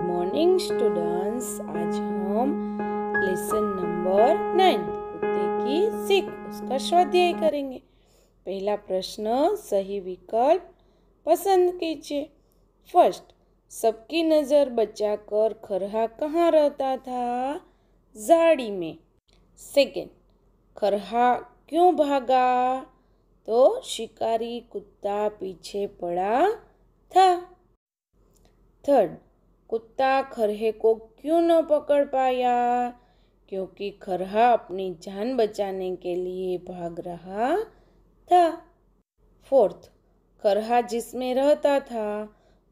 good morning students आज हम lesson number nine कुत्ते की सीख उसका स्वाध्याय करेंगे पहला प्रश्न सही विकल्प पसंद कीजिए फर्स्ट सबकी नज़र बचा कर खरहा कहाँ रहता था झाड़ी में सेकेंड खरहा क्यों भागा तो शिकारी कुत्ता पीछे पड़ा था थर्ड कुत्ता खरहे को क्यों न पकड़ पाया क्योंकि खरहा अपनी जान बचाने के लिए भाग रहा था फोर्थ खरहा जिसमें रहता था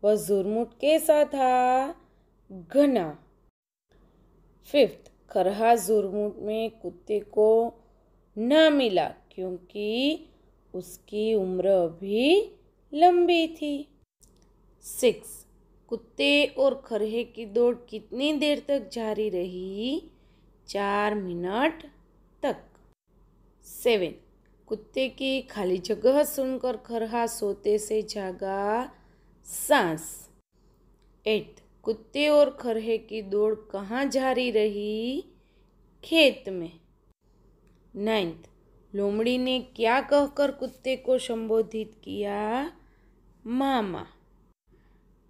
वह जुर्मुट कैसा था घना फिफ्थ खरहा जुर्मुट में कुत्ते को ना मिला क्योंकि उसकी उम्र अभी लंबी थी सिक्स कुत्ते और खरहे की दौड़ कितनी देर तक जारी रही चार मिनट तक सेवन कुत्ते की खाली जगह सुनकर खरहा सोते से जागा सांस एट कुत्ते और खरहे की दौड़ कहाँ जारी रही खेत में नाइन्थ लोमड़ी ने क्या कहकर कुत्ते को संबोधित किया मामा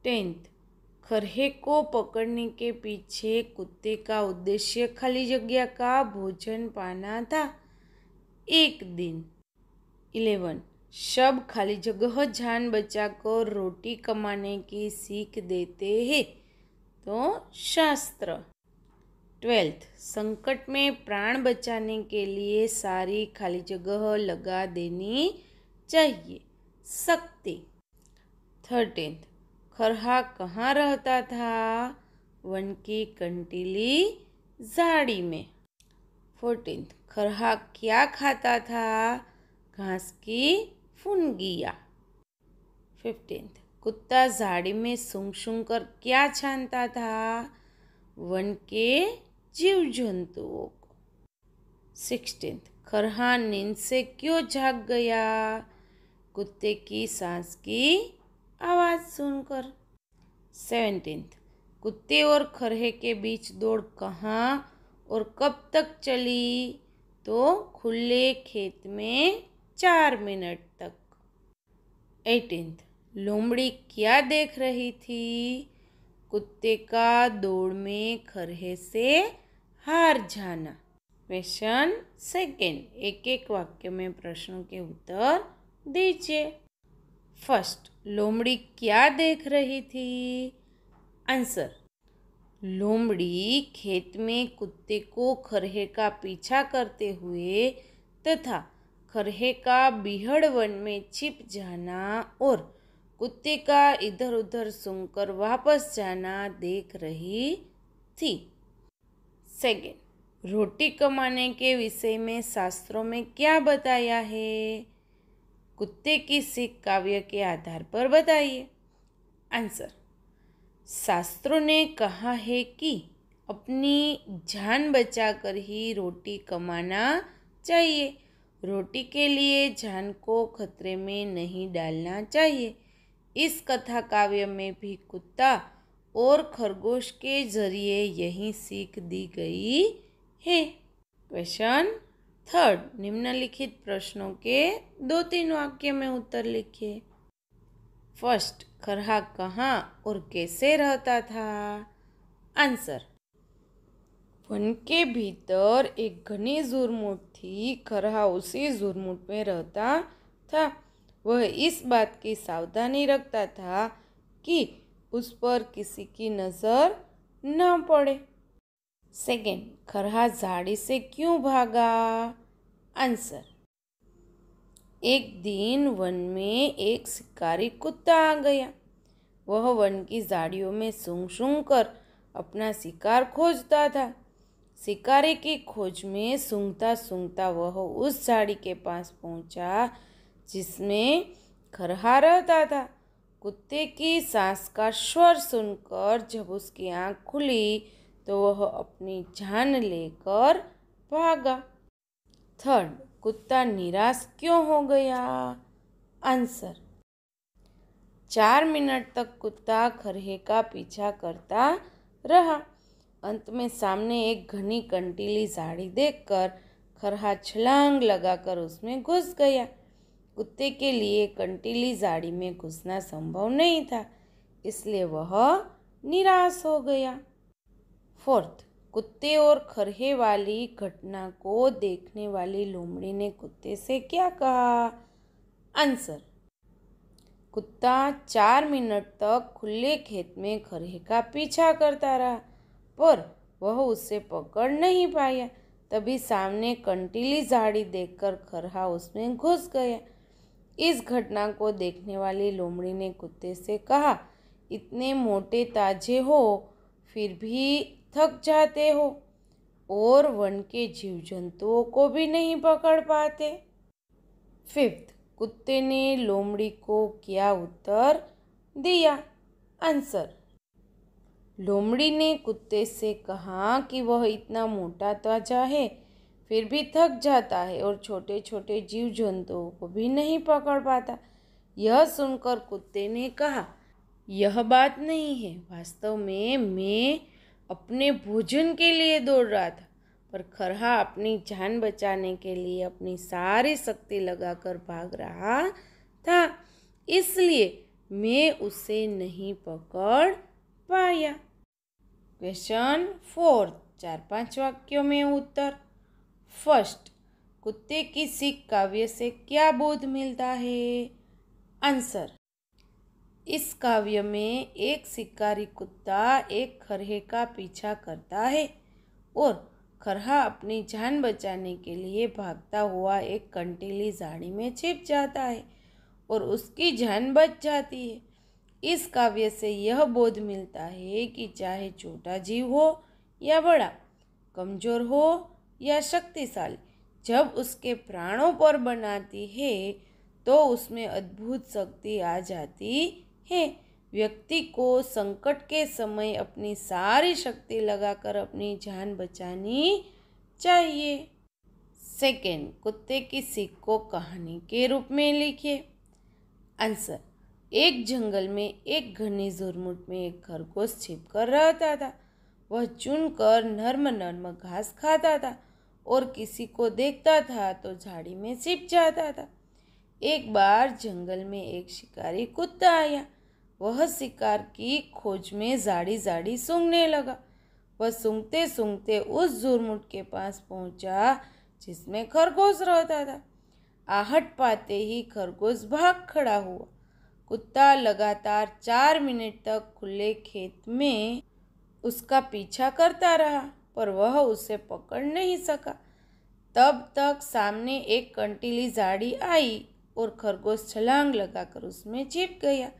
टेंथ खरहे को पकड़ने के पीछे कुत्ते का उद्देश्य खाली जगह का भोजन पाना था एक दिन इलेवन शब खाली जगह जान बचा को रोटी कमाने की सीख देते हैं तो शास्त्र ट्वेल्थ संकट में प्राण बचाने के लिए सारी खाली जगह लगा देनी चाहिए शक्ति थर्टींथ खरहा कहाँ रहता था वन की कंटीली झाड़ी में फोर्टीन खरहा क्या खाता था घास की फुनगिया फिफ्टीन कुत्ता झाड़ी में सुंग सुंग कर क्या छानता था वन के जीव जंतुओं को सिक्सटीन खरहा नींद से क्यों जाग गया कुत्ते की सांस की आवाज़ सुनकर सेवनटीन्थ कुत्ते और खरहे के बीच दौड़ कहाँ और कब तक चली तो खुले खेत में चार मिनट तक एटीनथ लोमड़ी क्या देख रही थी कुत्ते का दौड़ में खरहे से हार जाना क्वेश्चन सेकेंड एक एक वाक्य में प्रश्नों के उत्तर दीजिए फर्स्ट लोमड़ी क्या देख रही थी आंसर लोमड़ी खेत में कुत्ते को खरहे का पीछा करते हुए तथा खरहे का बिहड़ वन में छिप जाना और कुत्ते का इधर उधर सुनकर वापस जाना देख रही थी सेकेंड रोटी कमाने के विषय में शास्त्रों में क्या बताया है कुत्ते की सीख काव्य के आधार पर बताइए आंसर शास्त्रों ने कहा है कि अपनी जान बचाकर ही रोटी कमाना चाहिए रोटी के लिए जान को खतरे में नहीं डालना चाहिए इस कथा काव्य में भी कुत्ता और खरगोश के जरिए यही सीख दी गई है क्वेश्चन थर्ड निम्नलिखित प्रश्नों के दो तीन वाक्य में उत्तर लिखिए फर्स्ट खरहा कहाँ और कैसे रहता था आंसर वन के भीतर एक घनी झुरमुट थी खरहा उसी झुरमुट में रहता था वह इस बात की सावधानी रखता था कि उस पर किसी की नज़र न पड़े सेकेंड खरहा झाड़ी से क्यों भागा आंसर एक दिन वन में एक शिकारी कुत्ता आ गया वह वन की झाड़ियों में सूंग सूंग कर अपना शिकार खोजता था शिकारी की खोज में सूंघता सूंघता वह उस झाड़ी के पास पहुंचा जिसमें खरहा रहता था कुत्ते की सांस का स्वर सुनकर जब उसकी आंख खुली तो वह अपनी जान लेकर भागा थर्ड कुत्ता निराश क्यों हो गया आंसर चार मिनट तक कुत्ता खरहे का पीछा करता रहा अंत में सामने एक घनी कंटीली झाड़ी देखकर खरहा छलांग लगाकर उसमें घुस गया कुत्ते के लिए कंटीली झाड़ी में घुसना संभव नहीं था इसलिए वह निराश हो गया फोर्थ कुत्ते और खरहे वाली घटना को देखने वाली लोमड़ी ने कुत्ते से क्या कहा आंसर कुत्ता चार मिनट तक खुले खेत में खरहे का पीछा करता रहा पर वह उसे पकड़ नहीं पाया तभी सामने कंटीली झाड़ी देखकर खरहा उसमें घुस गया इस घटना को देखने वाली लोमड़ी ने कुत्ते से कहा इतने मोटे ताजे हो फिर भी थक जाते हो और वन के जीव जंतुओं को भी नहीं पकड़ पाते फिफ्थ कुत्ते ने लोमड़ी को क्या उत्तर दिया आंसर लोमड़ी ने कुत्ते से कहा कि वह इतना मोटा ताजा है फिर भी थक जाता है और छोटे छोटे जीव जंतुओं को भी नहीं पकड़ पाता यह सुनकर कुत्ते ने कहा यह बात नहीं है वास्तव में मैं अपने भोजन के लिए दौड़ रहा था पर खरहा अपनी जान बचाने के लिए अपनी सारी शक्ति लगाकर भाग रहा था इसलिए मैं उसे नहीं पकड़ पाया क्वेश्चन फोर चार पांच वाक्यों में उत्तर फर्स्ट कुत्ते की सीख काव्य से क्या बोध मिलता है आंसर इस काव्य में एक शिकारी कुत्ता एक खरहे का पीछा करता है और खरहा अपनी जान बचाने के लिए भागता हुआ एक कंटीली झाड़ी में छिप जाता है और उसकी जान बच जाती है इस काव्य से यह बोध मिलता है कि चाहे छोटा जीव हो या बड़ा कमज़ोर हो या शक्तिशाली जब उसके प्राणों पर बनाती है तो उसमें अद्भुत शक्ति आ जाती है व्यक्ति को संकट के समय अपनी सारी शक्ति लगाकर अपनी जान बचानी चाहिए सेकेंड कुत्ते की सीख को कहानी के रूप में लिखिए आंसर एक जंगल में एक घनी झुरमुट में एक खरगोश छिप कर रहता था वह चुन कर नर्म नर्म घास खाता था और किसी को देखता था तो झाड़ी में छिप जाता था एक बार जंगल में एक शिकारी कुत्ता आया वह शिकार की खोज में जाड़ी जाड़ी सूंघने लगा वह सूंघते सूंघते उस जुरमुट के पास पहुंचा जिसमें खरगोश रहता था आहट पाते ही खरगोश भाग खड़ा हुआ कुत्ता लगातार चार मिनट तक खुले खेत में उसका पीछा करता रहा पर वह उसे पकड़ नहीं सका तब तक सामने एक कंटीली झाड़ी आई और खरगोश छलांग लगाकर उसमें छिप गया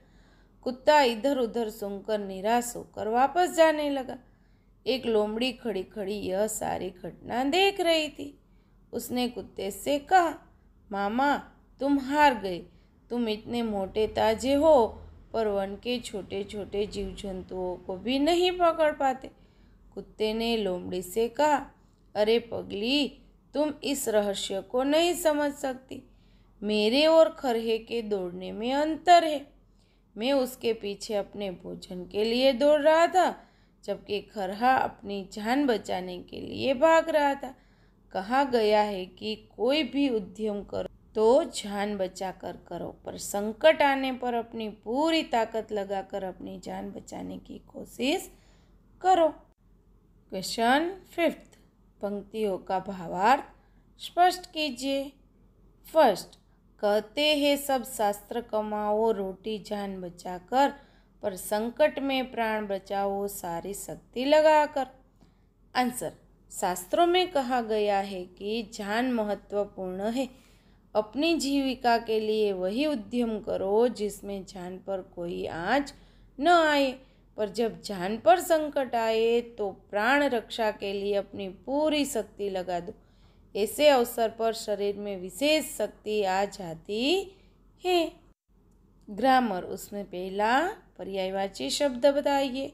कुत्ता इधर उधर सुनकर निराश होकर वापस जाने लगा एक लोमड़ी खड़ी खड़ी यह सारी घटना देख रही थी उसने कुत्ते से कहा मामा तुम हार गए तुम इतने मोटे ताजे हो पर वन के छोटे छोटे जीव जंतुओं को भी नहीं पकड़ पाते कुत्ते ने लोमड़ी से कहा अरे पगली तुम इस रहस्य को नहीं समझ सकती मेरे और खरहे के दौड़ने में अंतर है मैं उसके पीछे अपने भोजन के लिए दौड़ रहा था जबकि खरहा अपनी जान बचाने के लिए भाग रहा था कहा गया है कि कोई भी उद्यम करो तो जान बचा कर करो पर संकट आने पर अपनी पूरी ताकत लगाकर अपनी जान बचाने की कोशिश करो क्वेश्चन फिफ्थ पंक्तियों का भावार्थ स्पष्ट कीजिए फर्स्ट कहते हैं सब शास्त्र कमाओ रोटी जान बचाकर पर संकट में प्राण बचाओ सारी शक्ति लगाकर आंसर शास्त्रों में कहा गया है कि जान महत्वपूर्ण है अपनी जीविका के लिए वही उद्यम करो जिसमें जान पर कोई आँच न आए पर जब जान पर संकट आए तो प्राण रक्षा के लिए अपनी पूरी शक्ति लगा दो ऐसे अवसर पर शरीर में विशेष शक्ति आ जाती है ग्रामर उसमें पहला पर्यायवाची शब्द बताइए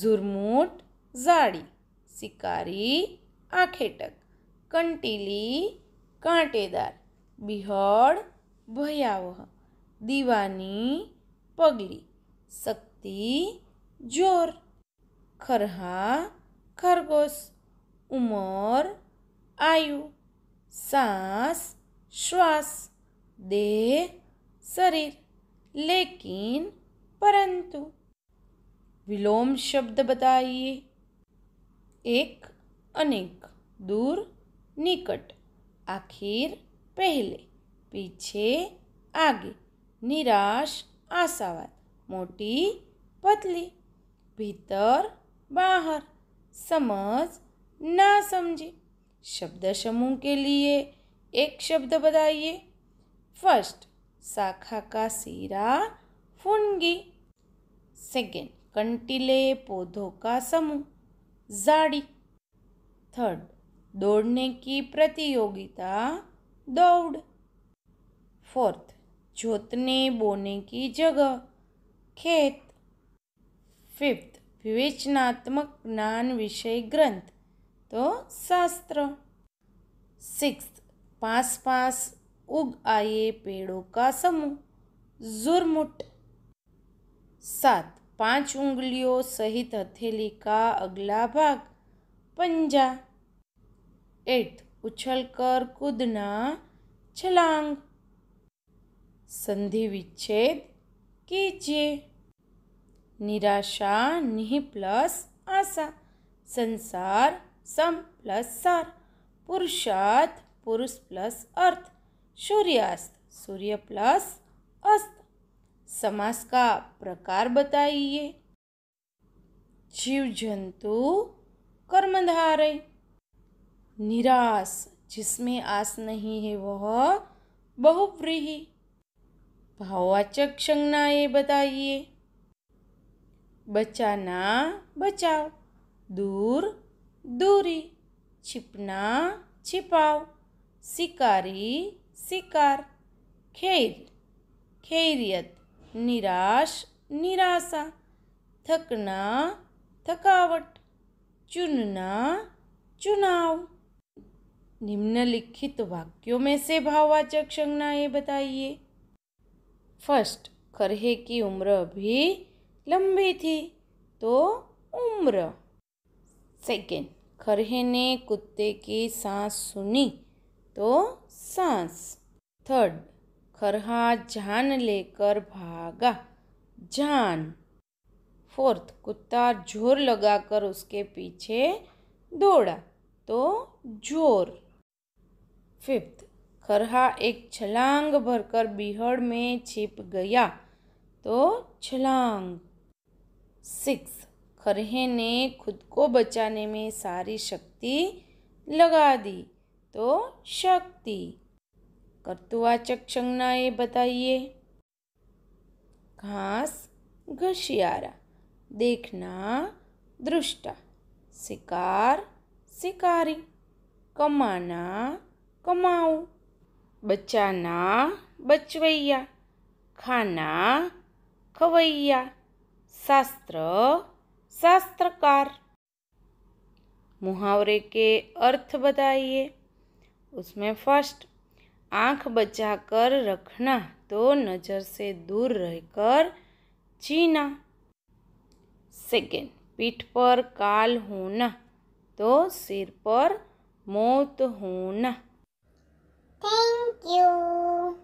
जुरमूट जाड़ी शिकारी आखेटक कंटीली कांटेदार बिहड़ भयावह दीवानी पगली शक्ति जोर खरहा खरगोश उमर आयु सांस श्वास देह शरीर लेकिन परंतु विलोम शब्द बताइए एक अनेक दूर निकट आखिर पहले पीछे आगे निराश आशावाद मोटी पतली भीतर बाहर समझ ना समझे शब्द समूह के लिए एक शब्द बताइए फर्स्ट शाखा का सिरा फुनगी सेकेंड कंटीले पौधों का समूह जाड़ी थर्ड दौड़ने की प्रतियोगिता दौड़ फोर्थ जोतने बोने की जगह खेत फिफ्थ विवेचनात्मक ज्ञान विषय ग्रंथ तो शास्त्र सिक्स पास पास उग आए पेड़ों का समूह जुर्मुट सात पांच उंगलियों सहित हथेली का अगला भाग पंजा एट उछल कर कूदना छलांग संधि विच्छेद कीजिए निराशा नहीं प्लस आशा संसार सम प्लस सार पुरुषार्थ पुरुष प्लस अर्थ सूर्यास्त सूर्य प्लस अस्त समास का प्रकार बताइए जीव जंतु कर्मधारय निराश जिसमें आस नहीं है वह बहुव्रीही भाववाचक संज्ञाएँ बताइए बचाना बचाओ दूर दूरी छिपना छिपाव शिकारी शिकार खैर खैरियत निराश निराशा थकना थकावट चुनना चुनाव निम्नलिखित वाक्यों में से भाववाचक संज्ञाएं बताइए फर्स्ट खरहे की उम्र भी लंबी थी तो उम्र सेकेंड खरहे ने कुत्ते की सांस सुनी तो सांस थर्ड खरहा जान लेकर भागा जान फोर्थ कुत्ता जोर लगाकर उसके पीछे दौड़ा तो जोर फिफ्थ खरहा एक छलांग भरकर बिहड़ में छिप गया तो छलांग सिक्स खरहे ने खुद को बचाने में सारी शक्ति लगा दी तो शक्ति कर्तुवाचक संज्ञाएँ बताइए घास घसियारा देखना दृष्टा शिकार शिकारी कमाना कमाऊ बचाना बचवैया खाना खवैया शास्त्र शास्त्रकार मुहावरे के अर्थ बताइए उसमें फर्स्ट आंख बचाकर रखना तो नज़र से दूर रहकर जीना सेकेंड पीठ पर काल होना तो सिर पर मौत होना थैंक यू